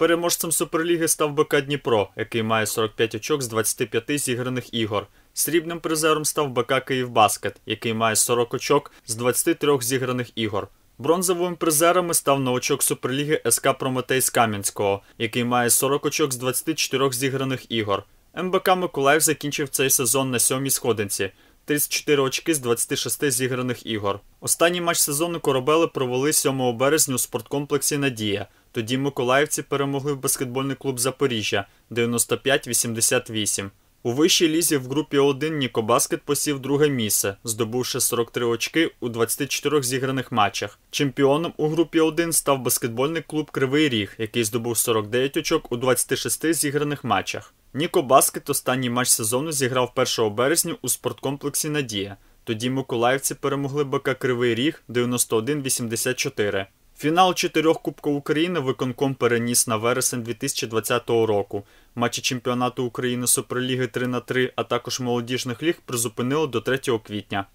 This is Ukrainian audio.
Переможцем Суперліги став БК Дніпро, який має 45 очок з 25 зіграних ігор. Срібним призером став БК Київбаскет, який має 40 очок з 23 зіграних ігор. Бронзовими призерами став новачок Суперліги СК Прометей з Кам'янського, який має 40 очок з 24 зіграних ігор. МБК Миколаїв закінчив цей сезон на сьомій сходинці. 34 очки з 26 зіграних ігор. Останній матч сезону корабели провели 7 березня у спорткомплексі Надія. Тоді миколаївці перемогли баскетбольний клуб Запоріжжя 95-88. У вищій лізі в групі 1 Нікобаскет посів друге місце, здобувши 43 очки у 24 зіграних матчах. Чемпіоном у групі 1 став баскетбольний клуб Кривий Ріг, який здобув 49 очок у 26 зіграних матчах. Нікобаскет останній матч сезону зіграв 1 березня у спорткомплексі Надія. Тоді миколаївці перемогли БК Кривий Ріг 91-84. Фінал чотирьох Кубка України виконком переніс на вересень 2020 року. Матчі чемпіонату України Суперліги 3 на 3 а також молодіжних ліг призупинили до 3 квітня.